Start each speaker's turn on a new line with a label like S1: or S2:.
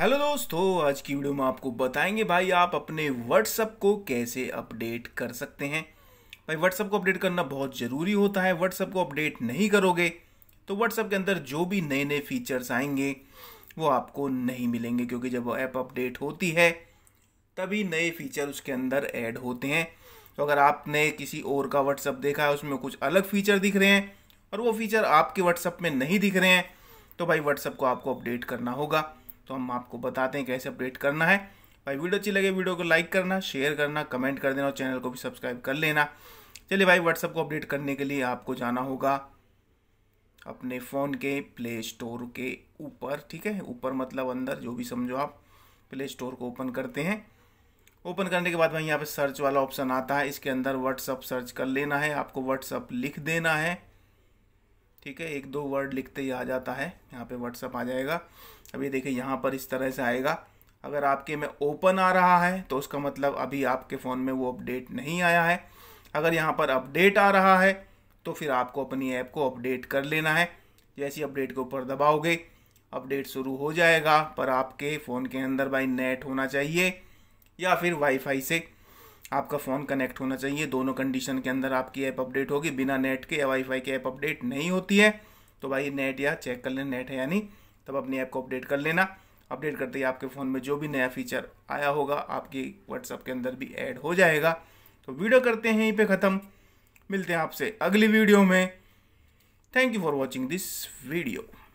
S1: hello दोस्तों आज की वीडियो में आपको बताएंगे भाई आप अपने व्हाट्सअप को कैसे अपडेट कर सकते हैं भाई व्हाट्सअप को अपडेट करना बहुत ज़रूरी होता है व्हाट्सअप को अपडेट नहीं करोगे तो व्हाट्सअप के अंदर जो भी नए नए फीचर्स आएंगे वो आपको नहीं मिलेंगे क्योंकि जब ऐप अपडेट होती है तभी नए फीचर उसके अंदर ऐड होते हैं तो अगर आपने किसी और का व्हाट्सअप देखा है उसमें कुछ अलग फीचर दिख रहे हैं और वो फीचर आपके व्हाट्सअप में नहीं दिख रहे हैं तो भाई व्हाट्सअप को आपको अपडेट करना होगा तो हम आपको बताते हैं कैसे अपडेट करना है भाई वीडियो अच्छी लगे वीडियो को लाइक करना शेयर करना कमेंट कर देना और चैनल को भी सब्सक्राइब कर लेना चलिए भाई व्हाट्सअप को अपडेट करने के लिए आपको जाना होगा अपने फ़ोन के प्ले स्टोर के ऊपर ठीक है ऊपर मतलब अंदर जो भी समझो आप प्ले स्टोर को ओपन करते हैं ओपन करने के बाद भाई यहाँ पे सर्च वाला ऑप्शन आता है इसके अंदर व्हाट्सअप सर्च कर लेना है आपको व्हाट्सअप लिख देना है ठीक है एक दो वर्ड लिखते ही आ जाता है यहाँ पे व्हाट्सअप आ जाएगा अभी देखिए यहाँ पर इस तरह से आएगा अगर आपके में ओपन आ रहा है तो उसका मतलब अभी आपके फ़ोन में वो अपडेट नहीं आया है अगर यहाँ पर अपडेट आ रहा है तो फिर आपको अपनी ऐप को अपडेट कर लेना है जैसी अपडेट के ऊपर दबाओगे अपडेट शुरू हो जाएगा पर आपके फ़ोन के अंदर बाई नेट होना चाहिए या फिर वाईफाई से आपका फ़ोन कनेक्ट होना चाहिए दोनों कंडीशन के अंदर आपकी ऐप अपडेट होगी बिना नेट के या वाईफाई के ऐप अपडेट नहीं होती है तो भाई नेट या चेक कर लेना नेट है या नहीं तब अपनी ऐप को अपडेट कर लेना अपडेट करते ही आपके फ़ोन में जो भी नया फीचर आया होगा आपकी व्हाट्सअप के अंदर भी ऐड हो जाएगा तो वीडियो करते हैं यहीं पर ख़त्म मिलते हैं आपसे अगली वीडियो में thank you for watching this video